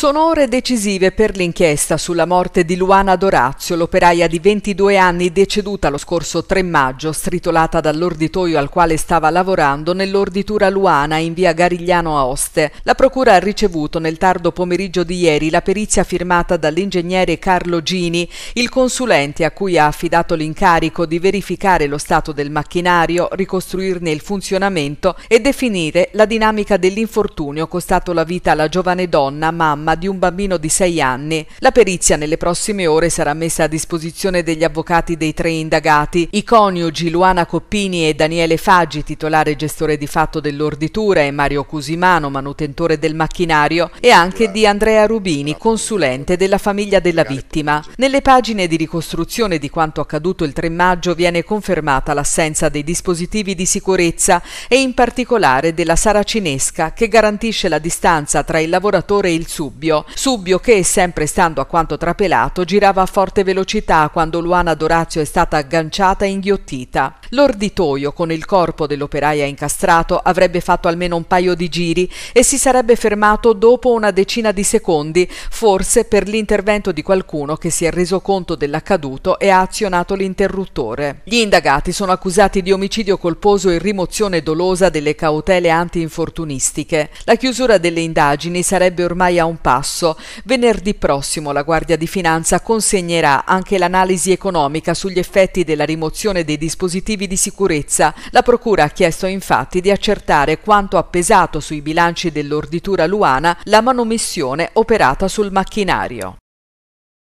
Sono ore decisive per l'inchiesta sulla morte di Luana Dorazio, l'operaia di 22 anni deceduta lo scorso 3 maggio, stritolata dall'orditoio al quale stava lavorando nell'orditura Luana in via Garigliano Aoste. La procura ha ricevuto nel tardo pomeriggio di ieri la perizia firmata dall'ingegnere Carlo Gini, il consulente a cui ha affidato l'incarico di verificare lo stato del macchinario, ricostruirne il funzionamento e definire la dinamica dell'infortunio costato la vita alla giovane donna, mamma mamma di un bambino di 6 anni. La perizia nelle prossime ore sarà messa a disposizione degli avvocati dei tre indagati, i coniugi Luana Coppini e Daniele Faggi, titolare e gestore di fatto dell'orditura, e Mario Cusimano, manutentore del macchinario, e anche di Andrea Rubini, consulente della famiglia della vittima. Nelle pagine di ricostruzione di quanto accaduto il 3 maggio viene confermata l'assenza dei dispositivi di sicurezza e in particolare della saracinesca che garantisce la distanza tra il lavoratore e il sub Subbio. Subbio che, sempre stando a quanto trapelato, girava a forte velocità quando Luana Dorazio è stata agganciata e inghiottita. L'orditoio con il corpo dell'operaia incastrato avrebbe fatto almeno un paio di giri e si sarebbe fermato dopo una decina di secondi, forse per l'intervento di qualcuno che si è reso conto dell'accaduto e ha azionato l'interruttore. Gli indagati sono accusati di omicidio colposo e rimozione dolosa delle cautele antinfortunistiche. La chiusura delle indagini sarebbe ormai a un passo passo. Venerdì prossimo la Guardia di Finanza consegnerà anche l'analisi economica sugli effetti della rimozione dei dispositivi di sicurezza. La Procura ha chiesto infatti di accertare quanto ha pesato sui bilanci dell'orditura luana la manomissione operata sul macchinario.